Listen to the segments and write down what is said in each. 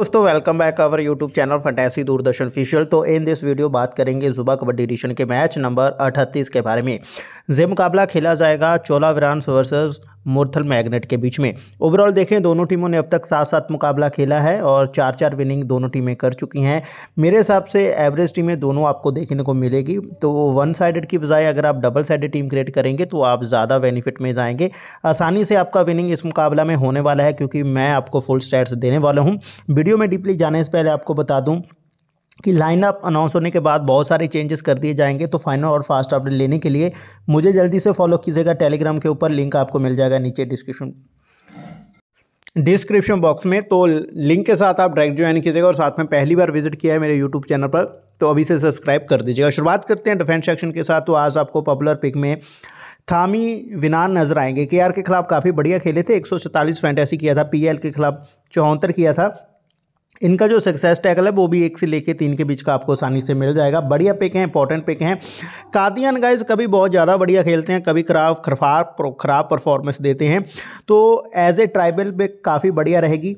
दोस्तों welcome back our YouTube channel fantasy Doordarshan official तो in this video बात करेंगे सुबह कबड्डी एडिशन के मैच नंबर अठतीस के बारे में ये मुकाबला खेला जाएगा चोला विरान्स वर्सेस मोर्थल मैग्नेट के बीच में ओवरऑल देखें दोनों टीमों ने अब तक सात सात मुकाबला खेला है और चार चार विनिंग दोनों टीमें कर चुकी हैं मेरे हिसाब से एवरेज टीमें दोनों आपको देखने को मिलेगी तो वन साइडेड की बजाय अगर आप डबल साइडेड टीम क्रिएट करेंगे तो आप ज़्यादा बेनिफिट में जाएंगे आसानी से आपका विनिंग इस मुकाबला में होने वाला है क्योंकि मैं आपको फुल स्टैट्स देने वाला हूँ वीडियो में डीपली जाने से पहले आपको बता दूँ कि लाइनअप अनाउंस होने के बाद बहुत सारे चेंजेस कर दिए जाएंगे तो फाइनल और फास्ट अपडेट लेने के लिए मुझे जल्दी से फॉलो कीजिएगा टेलीग्राम के ऊपर लिंक आपको मिल जाएगा नीचे डिस्क्रिप्शन डिस्क्रिप्शन बॉक्स में तो लिंक के साथ आप डायरेक्ट ज्वाइन कीजिएगा और साथ में पहली बार विजिट किया है मेरे यूट्यूब चैनल पर तो अभी से सब्सक्राइब कर दीजिएगा शुरुआत करते हैं डिफेंस सेक्शन के साथ तो आज आपको पॉपुलर पिक में थामी विनान नजर आएंगे के के खिलाफ काफ़ी बढ़िया खेले थे एक सौ फैंटेसी किया था पी के खिलाफ चौहत्तर किया था इनका जो सक्सेस टैकल है वो भी एक से लेके तीन के बीच का आपको आसानी से मिल जाएगा बढ़िया पिक हैं इंपॉर्टेंट पिक हैं कादियान गाइस कभी बहुत ज़्यादा बढ़िया खेलते हैं कभी खराब खरफार खराब परफॉर्मेंस देते हैं तो एज ए ट्राइबल पिक काफ़ी बढ़िया रहेगी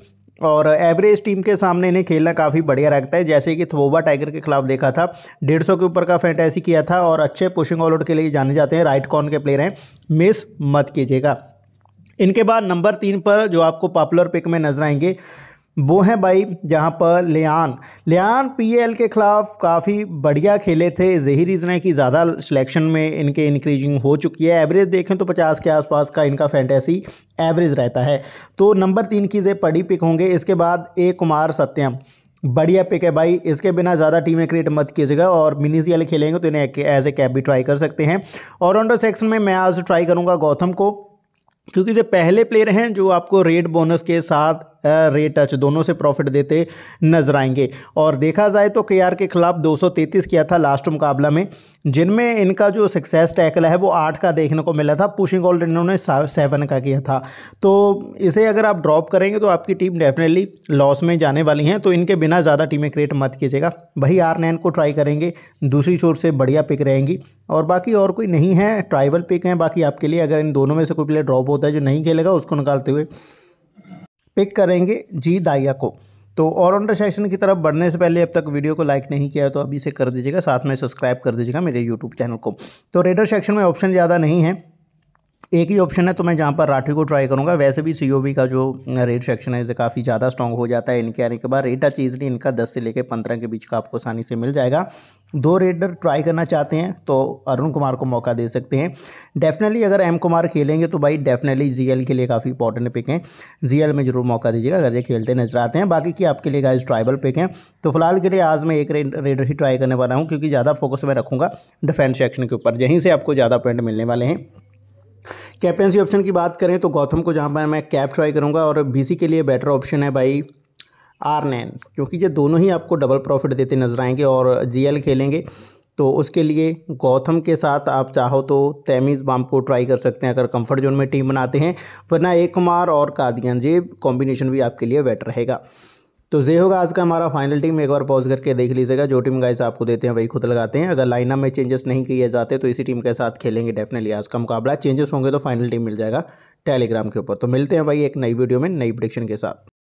और एवरेज टीम के सामने इन्हें खेलना काफ़ी बढ़िया रखता है जैसे कि थोबा टाइगर के खिलाफ देखा था डेढ़ सौ के ऊपर का फैंटेसी किया था और अच्छे पुशिंग ऑलआउट के लिए जाने जाते हैं राइट कॉर्न के प्लेयर हैं मिस मत कीजिएगा इनके बाद नंबर तीन पर जो आपको पॉपुलर पिक में नजर आएंगे वो हैं भाई जहाँ पर लियान लियान पीएल के ख़िलाफ़ काफ़ी बढ़िया खेले थे यही रीज़न है कि ज़्यादा सिलेक्शन में इनके इंक्रीजिंग हो चुकी है एवरेज देखें तो 50 के आसपास का इनका फैंटेसी एवरेज रहता है तो नंबर तीन की जे पड़ी पिक होंगे इसके बाद ए कुमार सत्यम बढ़िया पिक है भाई इसके बिना ज़्यादा टीमें क्रिएट मत कीजिएगा और मिनी सी खेलेंगे तो इन्हें एज ए कैप भी ट्राई कर सकते हैं ऑलराउंडर सेक्शन में मैं आज ट्राई करूँगा गौतम को क्योंकि जो पहले प्लेयर हैं जो आपको रेड बोनस के साथ रेटच टच दोनों से प्रॉफिट देते नजर आएंगे और देखा जाए तो के के खिलाफ 233 किया था लास्ट मुकाबला में जिनमें इनका जो सक्सेस टैकल है वो आठ का देखने को मिला था पुशिंग ऑल इन्होंने सेवन का किया था तो इसे अगर आप ड्रॉप करेंगे तो आपकी टीम डेफिनेटली लॉस में जाने वाली हैं तो इनके बिना ज़्यादा टीमें क्रिएट मत कीजिएगा वही आर नैन को ट्राई करेंगे दूसरी छोर से बढ़िया पिक रहेंगी और बाकी और कोई नहीं है ट्राइबल पिक हैं बाकी आपके लिए अगर इन दोनों में से कोई प्लेयर ड्रॉप होता है जो नहीं खेलेगा उसको निकालते हुए पिक करेंगे जी दाइया को तो और सेक्शन की तरफ बढ़ने से पहले अब तक वीडियो को लाइक नहीं किया है तो अभी से कर दीजिएगा साथ में सब्सक्राइब कर दीजिएगा मेरे यूट्यूब चैनल को तो रेडर सेक्शन में ऑप्शन ज़्यादा नहीं है एक ही ऑप्शन है तो मैं जहाँ पर राठी को ट्राई करूँगा वैसे भी सी का जो रेट सेक्शन है काफ़ी ज़्यादा स्ट्रॉन्ग हो जाता है इनके आने के बाद रेट अच्छी इनका दस से लेकर पंद्रह के बीच का आपको आसानी से मिल जाएगा दो रेडर ट्राई करना चाहते हैं तो अरुण कुमार को मौका दे सकते हैं डेफिनेटली अगर एम कुमार खेलेंगे तो भाई डेफिनेटली जी के लिए काफ़ी इंपॉर्टेंट पिक हैं जी में जरूर मौका दीजिएगा अगर ये खेलते नजर आते हैं बाकी की आपके लिए गाइज ट्राइबल पिक हैं तो फिलहाल के लिए आज मैं एक रेडर ही ट्राई करने वाला हूँ क्योंकि ज़्यादा फोकस मैं रखूँगा डिफेंस सेक्शन के ऊपर यहीं से आपको ज़्यादा पॉइंट मिलने वाले हैं कैप्टनसी ऑप्शन की बात करें तो गौतम को जहाँ पर मैं कैप ट्राई करूँगा और बी के लिए बेटर ऑप्शन है भाई आर नैन क्योंकि ये दोनों ही आपको डबल प्रॉफिट देते नजर आएंगे और जीएल खेलेंगे तो उसके लिए गौतम के साथ आप चाहो तो तैमीज़ बाम को ट्राई कर सकते हैं अगर कंफर्ट जोन में टीम बनाते हैं वरना एक कुमार और कादियान ये कॉम्बिनेशन भी आपके लिए बेटर रहेगा तो ये होगा आज का हमारा फाइनल टीम एक बार पॉज करके देख लीजिएगा जो टीम गाइस आपको देते हैं वही खुद लगाते हैं अगर लाइनअप में चेंजेस नहीं किए जाते तो इसी टीम के साथ खेलेंगे डेफिनेटली आज का मुकाबला चेंजेस होंगे तो फाइनल टीम मिल जाएगा टेलीग्राम के ऊपर तो मिलते हैं भाई एक नई वीडियो में नई प्रिडिक्शन के साथ